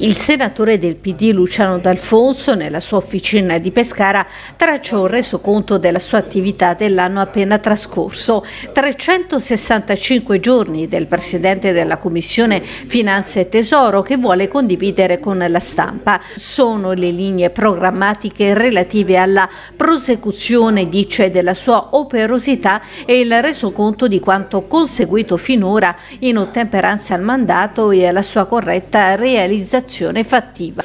Il senatore del PD Luciano D'Alfonso nella sua officina di Pescara tracciò un resoconto della sua attività dell'anno appena trascorso. 365 giorni del Presidente della Commissione Finanze e Tesoro che vuole condividere con la stampa. Sono le linee programmatiche relative alla prosecuzione, dice, della sua operosità e il resoconto di quanto conseguito finora in ottemperanza al mandato e alla sua corretta realizzazione realizzazione fattiva.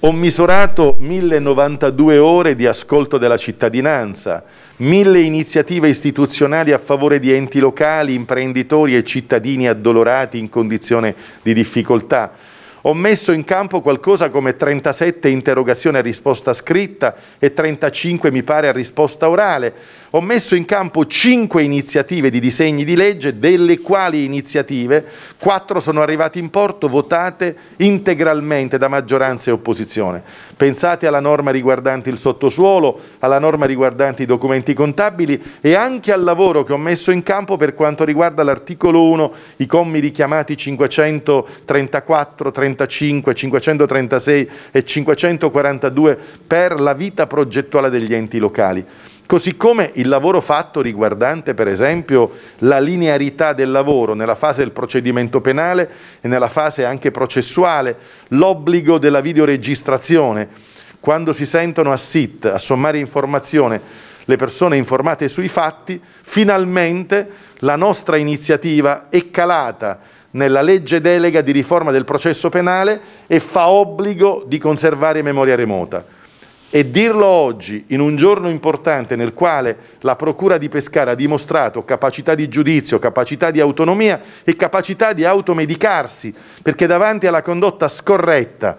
Ho misurato 1092 ore di ascolto della cittadinanza, mille iniziative istituzionali a favore di enti locali, imprenditori e cittadini addolorati in condizione di difficoltà. Ho messo in campo qualcosa come 37 interrogazioni a risposta scritta e 35 mi pare a risposta orale ho messo in campo cinque iniziative di disegni di legge, delle quali iniziative quattro sono arrivate in porto, votate integralmente da maggioranza e opposizione. Pensate alla norma riguardante il sottosuolo, alla norma riguardante i documenti contabili e anche al lavoro che ho messo in campo per quanto riguarda l'articolo 1, i commi richiamati 534, 35, 536 e 542 per la vita progettuale degli enti locali. Così come il lavoro fatto riguardante per esempio la linearità del lavoro nella fase del procedimento penale e nella fase anche processuale, l'obbligo della videoregistrazione, quando si sentono a SIT a sommare informazione le persone informate sui fatti, finalmente la nostra iniziativa è calata nella legge delega di riforma del processo penale e fa obbligo di conservare memoria remota. E dirlo oggi, in un giorno importante nel quale la Procura di Pescara ha dimostrato capacità di giudizio, capacità di autonomia e capacità di automedicarsi, perché davanti alla condotta scorretta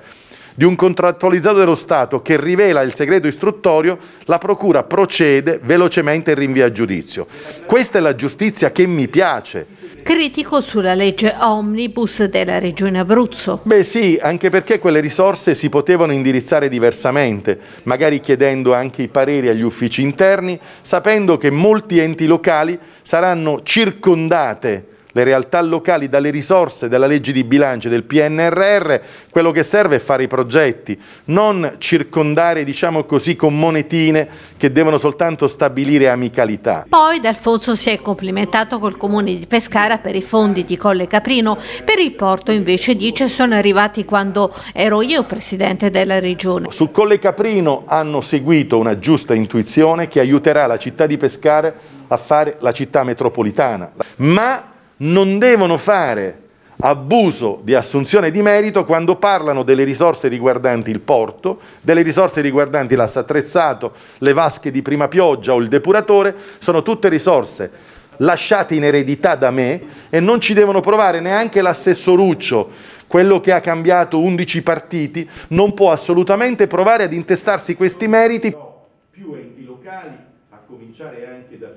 di un contrattualizzato dello Stato che rivela il segreto istruttorio, la Procura procede velocemente e rinvia a giudizio. Questa è la giustizia che mi piace critico sulla legge omnibus della Regione Abruzzo. Beh sì, anche perché quelle risorse si potevano indirizzare diversamente, magari chiedendo anche i pareri agli uffici interni, sapendo che molti enti locali saranno circondate le realtà locali dalle risorse della legge di bilancio del PNRR, quello che serve è fare i progetti, non circondare diciamo così con monetine che devono soltanto stabilire amicalità. Poi D'Alfonso si è complimentato col comune di Pescara per i fondi di Colle Caprino, per il porto invece dice sono arrivati quando ero io presidente della regione. Su Colle Caprino hanno seguito una giusta intuizione che aiuterà la città di Pescara a fare la città metropolitana, ma non devono fare abuso di assunzione di merito quando parlano delle risorse riguardanti il porto, delle risorse riguardanti l'asse attrezzato, le vasche di prima pioggia o il depuratore, sono tutte risorse lasciate in eredità da me e non ci devono provare neanche l'assessoruccio, quello che ha cambiato 11 partiti, non può assolutamente provare ad intestarsi questi meriti. più enti locali, a cominciare anche da...